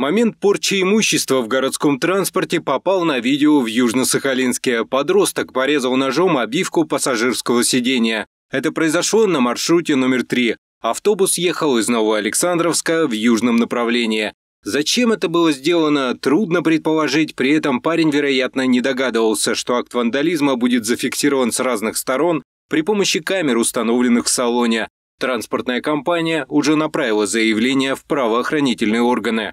Момент порчи имущества в городском транспорте попал на видео в Южно-Сахалинске. Подросток порезал ножом обивку пассажирского сидения. Это произошло на маршруте номер три. Автобус ехал из Новоалександровска в южном направлении. Зачем это было сделано, трудно предположить, при этом парень, вероятно, не догадывался, что акт вандализма будет зафиксирован с разных сторон при помощи камер, установленных в салоне. Транспортная компания уже направила заявление в правоохранительные органы.